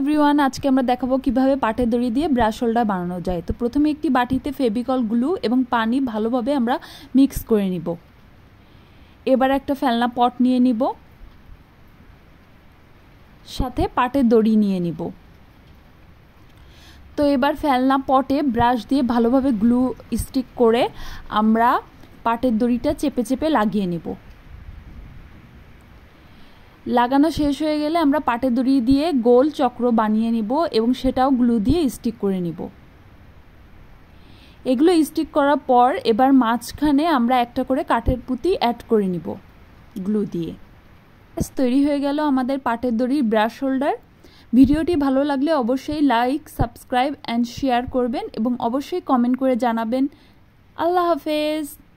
everyone আজকে আমরা দেখাবো কিভাবে পাটের দড়ি দিয়ে ব্রাশ হোল্ডার বানানো যায় তো প্রথমে একটি বাটিতে ফেবিকল গ্লু এবং পানি ভালোভাবে আমরা মিক্স করে নিব এবার একটা ফেলনা পট নিয়ে নিব সাথে পাটের দড়ি নিয়ে নিব তো এবার ফেলনা পটে ব্রাশ দিয়ে ভালোভাবে গ্লু স্টিক করে আমরা পাটের দড়িটা চেপে চেপে লাগিয়ে নেবো লাগানো শেষ হয়ে গেলে আমরা পাটের দড়ি দিয়ে গোল চক্র বানিয়ে নিব এবং সেটাও গ্লু দিয়ে স্টিক করে নিব এগুলো স্টিক করার পর এবার মাঝখানে আমরা একটা করে কাঠের পুঁতি অ্যাড করে নিব গ্লু দিয়ে তৈরি হয়ে গেল আমাদের পাটের দড়ির ব্রাশ হোল্ডার ভিডিওটি ভালো লাগলে অবশ্যই লাইক সাবস্ক্রাইব অ্যান্ড শেয়ার করবেন এবং অবশ্যই কমেন্ট করে জানাবেন আল্লাহ হাফেজ